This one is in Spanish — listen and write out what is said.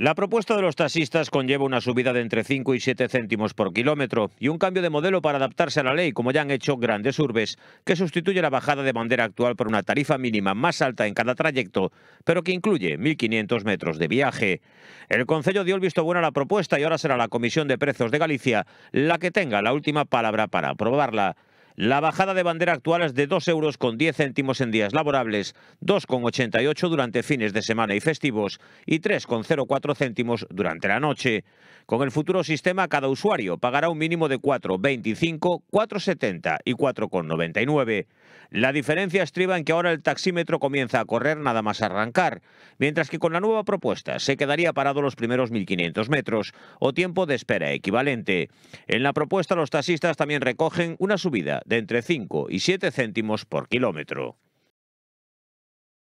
La propuesta de los taxistas conlleva una subida de entre 5 y 7 céntimos por kilómetro y un cambio de modelo para adaptarse a la ley, como ya han hecho grandes urbes, que sustituye la bajada de bandera actual por una tarifa mínima más alta en cada trayecto, pero que incluye 1.500 metros de viaje. El Consejo dio el visto bueno a la propuesta y ahora será la Comisión de Precios de Galicia la que tenga la última palabra para aprobarla. La bajada de bandera actual es de 2,10 euros con céntimos en días laborables, 2,88 durante fines de semana y festivos y 3,04 céntimos durante la noche. Con el futuro sistema, cada usuario pagará un mínimo de 4,25, 4,70 y 4,99. La diferencia estriba en que ahora el taxímetro comienza a correr nada más arrancar, mientras que con la nueva propuesta se quedaría parado los primeros 1.500 metros o tiempo de espera equivalente. En la propuesta los taxistas también recogen una subida de entre 5 y 7 céntimos por kilómetro.